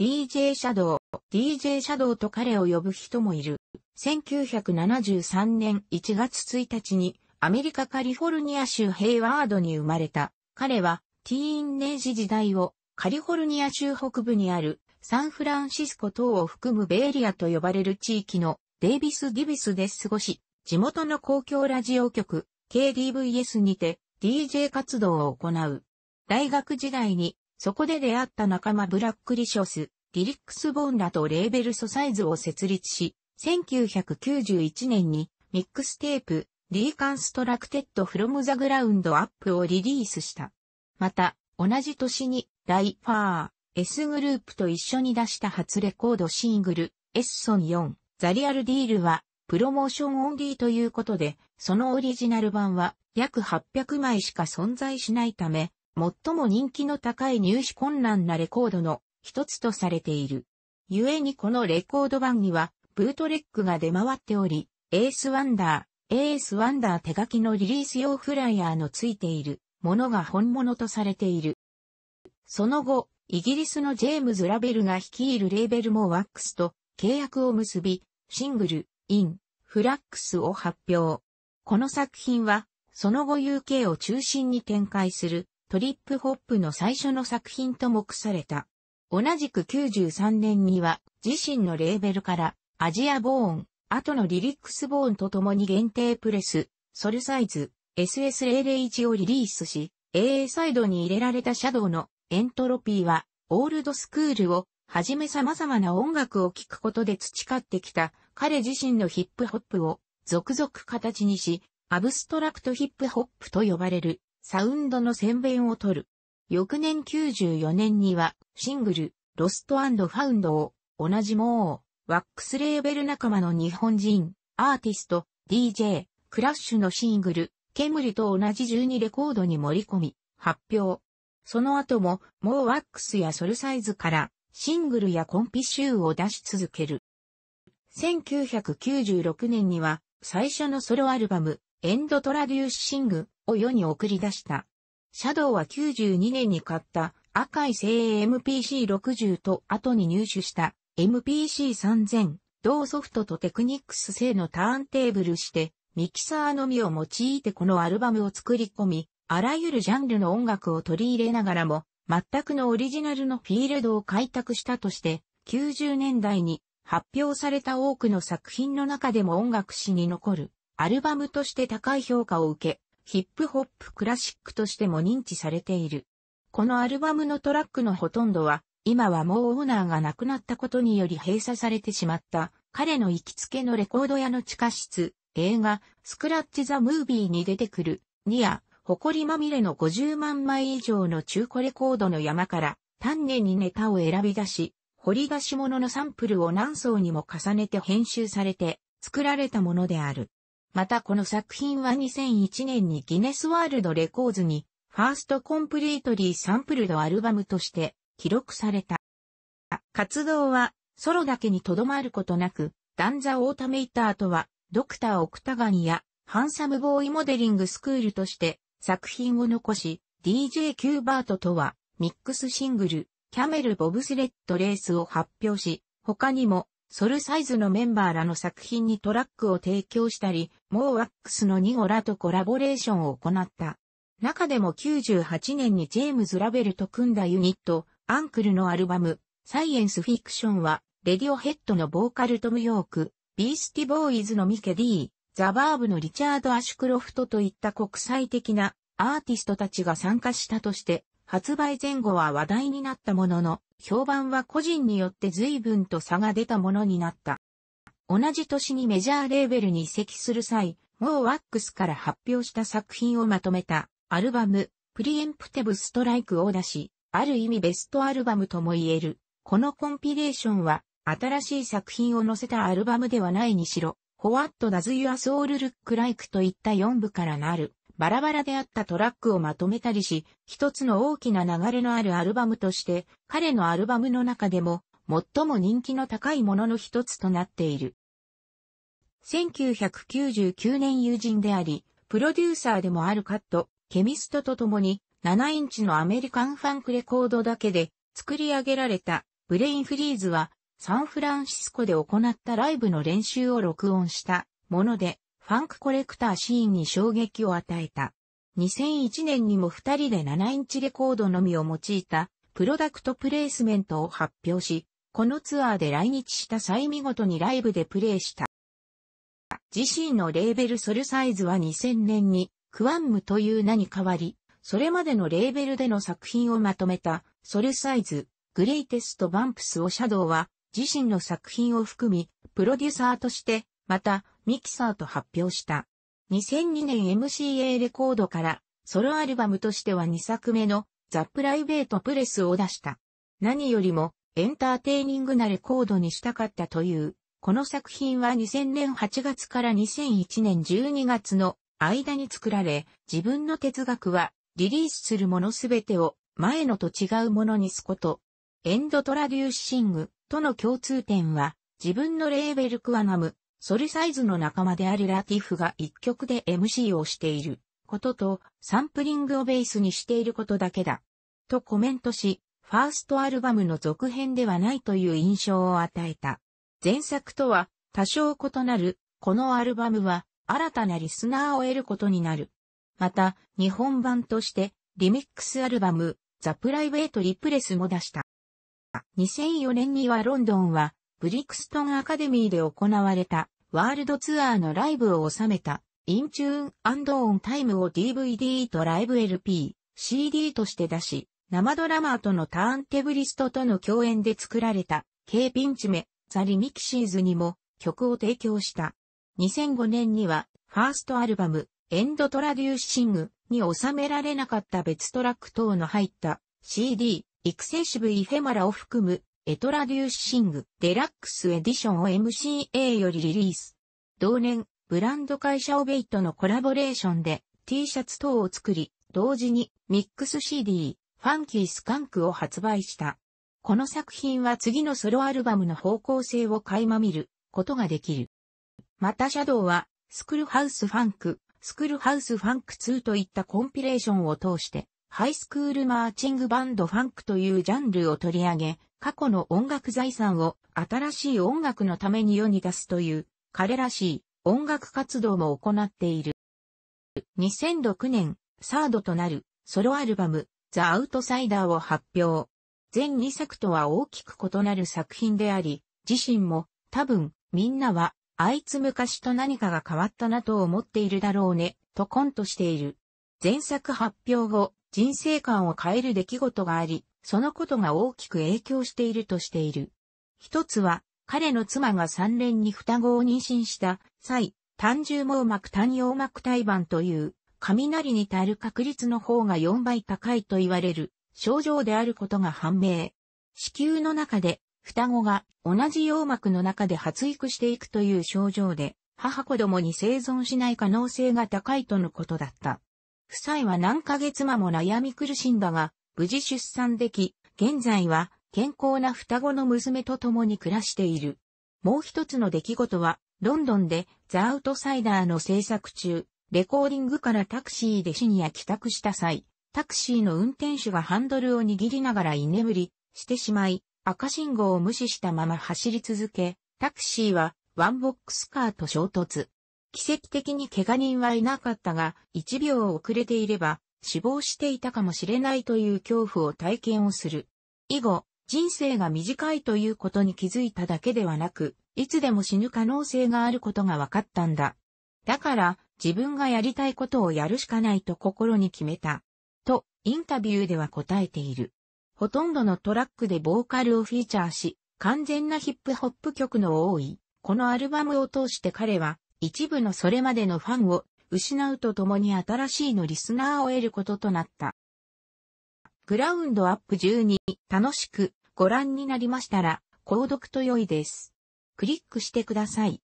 DJ シャドウ、DJ シャドウと彼を呼ぶ人もいる。1973年1月1日にアメリカカリフォルニア州ヘイワードに生まれた。彼はティーンネージ時代をカリフォルニア州北部にあるサンフランシスコ等を含むベイリアと呼ばれる地域のデイビス・ディビスで過ごし、地元の公共ラジオ局 KDVS にて DJ 活動を行う。大学時代にそこで出会った仲間ブラックリショス、リリックス・ボーンらとレーベル・ソサイズを設立し、1991年にミックステープ、リーカンストラクテッド・フロム・ザ・グラウンド・アップをリリースした。また、同じ年に、ライ・ファー、S グループと一緒に出した初レコードシングル、エッソン4、ザリアルディールは、プロモーションオンリーということで、そのオリジナル版は約800枚しか存在しないため、最も人気の高い入手困難なレコードの一つとされている。故にこのレコード版には、ブートレックが出回っており、エースワンダー、エースワンダー手書きのリリース用フライヤーのついているものが本物とされている。その後、イギリスのジェームズ・ラベルが率いるレーベルもワックスと契約を結び、シングル、イン、フラックスを発表。この作品は、その後 UK を中心に展開するトリップホップの最初の作品と目された。同じく93年には自身のレーベルからアジアボーン、後のリリックスボーンと共に限定プレス、ソルサイズ、SS001 をリリースし、AA サイドに入れられたシャドウのエントロピーはオールドスクールをはじめ様々な音楽を聴くことで培ってきた彼自身のヒップホップを続々形にし、アブストラクトヒップホップと呼ばれるサウンドの宣伝を取る。翌年94年には、シングル、ロストファウンドを、同じもう、ワックスレーベル仲間の日本人、アーティスト、DJ、クラッシュのシングル、煙と同じ12レコードに盛り込み、発表。その後も、もうワックスやソルサイズから、シングルやコンピシューを出し続ける。1996年には、最初のソロアルバム、エンドトラデューシング、を世に送り出した。シャドウは92年に買った赤い精鋭 MPC60 と後に入手した MPC3000 同ソフトとテクニックス製のターンテーブルしてミキサーのみを用いてこのアルバムを作り込み、あらゆるジャンルの音楽を取り入れながらも全くのオリジナルのフィールドを開拓したとして90年代に発表された多くの作品の中でも音楽史に残るアルバムとして高い評価を受け、ヒップホップクラシックとしても認知されている。このアルバムのトラックのほとんどは、今はもうオーナーが亡くなったことにより閉鎖されてしまった、彼の行きつけのレコード屋の地下室、映画、スクラッチ・ザ・ムービーに出てくる、ニア、誇りまみれの50万枚以上の中古レコードの山から、丹念にネタを選び出し、掘り出し物のサンプルを何層にも重ねて編集されて、作られたものである。またこの作品は2001年にギネスワールドレコーズに、ファーストコンプリートリーサンプルドアルバムとして記録された。活動はソロだけにとどまることなく、ダンザ・オータメイターとは、ドクター・オクタガニや、ハンサム・ボーイ・モデリング・スクールとして作品を残し、DJ・ キューバートとは、ミックスシングル、キャメル・ボブスレッド・レースを発表し、他にも、ソルサイズのメンバーらの作品にトラックを提供したり、モーワックスのニゴらとコラボレーションを行った。中でも98年にジェームズ・ラベルと組んだユニット、アンクルのアルバム、サイエンス・フィクションは、レディオヘッドのボーカルトム・ヨーク、ビースティ・ボーイズのミケ・ディー、ザ・バーブのリチャード・アシュクロフトといった国際的なアーティストたちが参加したとして、発売前後は話題になったものの、評判は個人によって随分と差が出たものになった。同じ年にメジャーレーベルに移籍する際、モーワックスから発表した作品をまとめたアルバム、プリエンプテブストライクを出し、ある意味ベストアルバムとも言える。このコンピレーションは、新しい作品を載せたアルバムではないにしろ、ホワットダズユアソウルルックライクといった4部からなる。バラバラであったトラックをまとめたりし、一つの大きな流れのあるアルバムとして、彼のアルバムの中でも、最も人気の高いものの一つとなっている。1999年友人であり、プロデューサーでもあるカット、ケミストと共に、7インチのアメリカンファンクレコードだけで作り上げられたブレインフリーズはサンフランシスコで行ったライブの練習を録音したものでファンクコレクターシーンに衝撃を与えた。2001年にも二人で7インチレコードのみを用いたプロダクトプレイスメントを発表し、このツアーで来日した際見事にライブでプレイした。自身のレーベルソルサイズは2000年にクワンムという名に変わり、それまでのレーベルでの作品をまとめたソルサイズ、グレイテストバンプスをシャドウは自身の作品を含み、プロデューサーとしてまた、ミキサーと発表した。2002年 MCA レコードからソロアルバムとしては2作目のザ・プライベート・プレスを出した。何よりもエンターテイニングなレコードにしたかったという。この作品は2000年8月から2001年12月の間に作られ、自分の哲学はリリースするものすべてを前のと違うものにすこと。エンドトラデューシングとの共通点は自分のレーベルクアナムソルサイズの仲間であるラティフが一曲で MC をしていることとサンプリングをベースにしていることだけだ。とコメントし、ファーストアルバムの続編ではないという印象を与えた。前作とは多少異なる、このアルバムは新たなリスナーを得ることになる。また、日本版としてリミックスアルバム、ザ・プライベート・リプレスも出した。2004年にはロンドンはブリクストンアカデミーで行われたワールドツアーのライブを収めたインチューンオンタイムを DVD とライブ LP、CD として出し、生ドラマーとのターンテブリストとの共演で作られた K ピンチメ、ザ・リミキシーズにも曲を提供した。2005年にはファーストアルバム、エンドトラデューシングに収められなかった別トラック等の入った CD、エクセシブ・イフェマラを含むエトラデューシングデラックスエディションを MCA よりリリース。同年、ブランド会社オベイトのコラボレーションで T シャツ等を作り、同時にミックス CD、ファンキースカンクを発売した。この作品は次のソロアルバムの方向性を垣間見ることができる。またシャドウは、スクールハウスファンク、スクールハウスファンク2といったコンピレーションを通して、ハイスクールマーチングバンドファンクというジャンルを取り上げ、過去の音楽財産を新しい音楽のために世に出すという彼らしい音楽活動も行っている。2006年、サードとなるソロアルバム、ザ・アウトサイダーを発表。全2作とは大きく異なる作品であり、自身も多分みんなはあいつ昔と何かが変わったなと思っているだろうね、とコントしている。前作発表後、人生観を変える出来事があり、そのことが大きく影響しているとしている。一つは、彼の妻が3連に双子を妊娠した際、単重網膜単葉膜胎盤という、雷に足る確率の方が4倍高いと言われる症状であることが判明。子宮の中で双子が同じ葉膜の中で発育していくという症状で、母子供に生存しない可能性が高いとのことだった。夫妻は何ヶ月間も悩み苦しんだが、無事出産でき、現在は健康な双子の娘と共に暮らしている。もう一つの出来事は、ロンドンでザ・アウトサイダーの制作中、レコーディングからタクシーでニア帰宅した際、タクシーの運転手がハンドルを握りながら居眠りしてしまい、赤信号を無視したまま走り続け、タクシーはワンボックスカーと衝突。奇跡的に怪我人はいなかったが、1秒遅れていれば、死亡していたかもしれないという恐怖を体験をする。以後、人生が短いということに気づいただけではなく、いつでも死ぬ可能性があることが分かったんだ。だから、自分がやりたいことをやるしかないと心に決めた。と、インタビューでは答えている。ほとんどのトラックでボーカルをフィーチャーし、完全なヒップホップ曲の多い、このアルバムを通して彼は、一部のそれまでのファンを失うとともに新しいのリスナーを得ることとなった。グラウンドアップ12、楽しくご覧になりましたら、購読と良いです。クリックしてください。